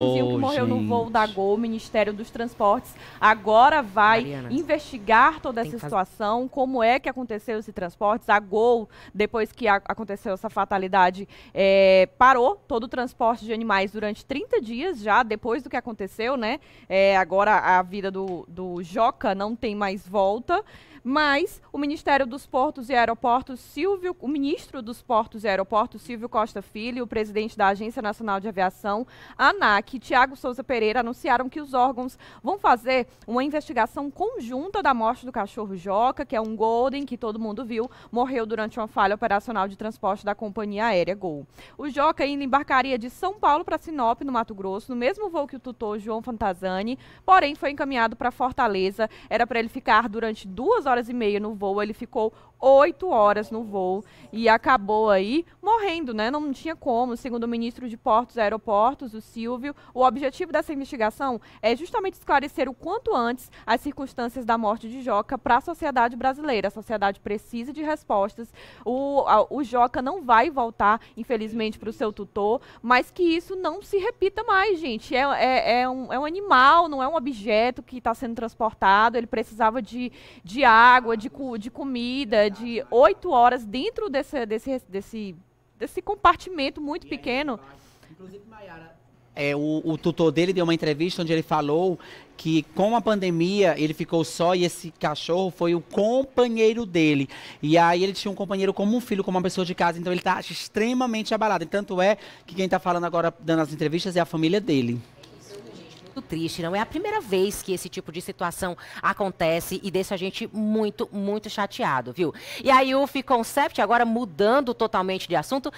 que morreu gente. no voo da Gol, o Ministério dos Transportes agora vai Mariana, investigar toda essa situação, fazer... como é que aconteceu esse transportes. A Gol, depois que a, aconteceu essa fatalidade, é, parou todo o transporte de animais durante 30 dias já, depois do que aconteceu, né? É, agora a vida do, do Joca não tem mais volta. Mas o Ministério dos Portos e Aeroportos, Silvio, o ministro dos Portos e Aeroportos, Silvio Costa Filho, o presidente da Agência Nacional de Aviação, ANAC, Tiago Souza Pereira, anunciaram que os órgãos vão fazer uma investigação conjunta da morte do cachorro Joca, que é um Golden que todo mundo viu, morreu durante uma falha operacional de transporte da companhia aérea Gol. O Joca ainda embarcaria de São Paulo para Sinop, no Mato Grosso, no mesmo voo que o tutor João Fantazani, porém foi encaminhado para Fortaleza. Era para ele ficar durante duas horas horas e meia no voo, ele ficou oito horas no voo e acabou aí morrendo, né? Não tinha como, segundo o ministro de Portos e Aeroportos, o Silvio. O objetivo dessa investigação é justamente esclarecer o quanto antes as circunstâncias da morte de Joca para a sociedade brasileira. A sociedade precisa de respostas. O, a, o Joca não vai voltar, infelizmente, para o seu tutor, mas que isso não se repita mais, gente. É, é, é, um, é um animal, não é um objeto que está sendo transportado. Ele precisava de, de água, de, de comida, de oito horas dentro desse, desse, desse desse compartimento muito e pequeno. É Inclusive, o, o, tutor dele deu uma entrevista onde ele falou que com a pandemia ele ficou só e esse cachorro foi o companheiro dele. E aí ele tinha um companheiro como um filho, como uma pessoa de casa, então ele está extremamente abalado. E tanto é que quem está falando agora, dando as entrevistas, é a família dele muito triste. Não é a primeira vez que esse tipo de situação acontece e deixa a gente muito, muito chateado, viu? E aí o Ficoncept, agora mudando totalmente de assunto,